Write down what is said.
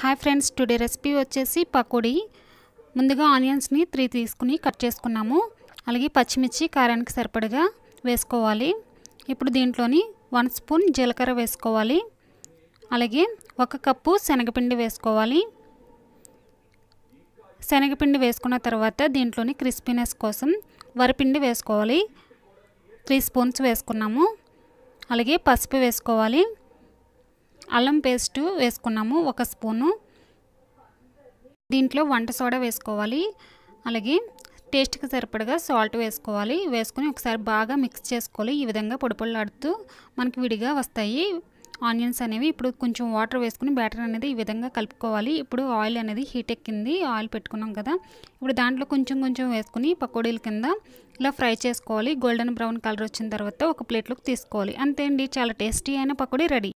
hi friends today recipe వచ్చేసి పకోడీ ముందుగా ఆనియన్స్ని త్రీ తీసుకుని కట్ చేసుకున్నాము అలాగే పచ్చిమిర్చి కారానికి సరిపడగా వేసుకోవాలి ఇప్పుడు దీంట్లోని వన్ స్పూన్ జీలకర్ర వేసుకోవాలి అలాగే ఒక కప్పు శనగపిండి వేసుకోవాలి శనగపిండి వేసుకున్న తర్వాత దీంట్లోని క్రిస్పీనెస్ కోసం వరిపిండి వేసుకోవాలి త్రీ స్పూన్స్ వేసుకున్నాము అలాగే పసుపు వేసుకోవాలి అల్లం పేస్టు వేసుకున్నాము ఒక స్పూను దీంట్లో వంట సోడా వేసుకోవాలి అలాగే టేస్ట్కి సరిపడగా సాల్ట్ వేసుకోవాలి వేసుకొని ఒకసారి బాగా మిక్స్ చేసుకోవాలి ఈ విధంగా పొడిపొళ్ళాడుతూ మనకి విడిగా వస్తాయి ఆనియన్స్ అనేవి ఇప్పుడు కొంచెం వాటర్ వేసుకుని బ్యాటర్ అనేది ఈ విధంగా కలుపుకోవాలి ఇప్పుడు ఆయిల్ అనేది హీట్ ఎక్కింది ఆయిల్ పెట్టుకున్నాం కదా ఇప్పుడు దాంట్లో కొంచెం కొంచెం వేసుకుని పకోడీల కింద ఇలా ఫ్రై చేసుకోవాలి గోల్డెన్ బ్రౌన్ కలర్ వచ్చిన తర్వాత ఒక ప్లేట్లోకి తీసుకోవాలి అంతే చాలా టేస్టీ అయిన పకోడీ రెడీ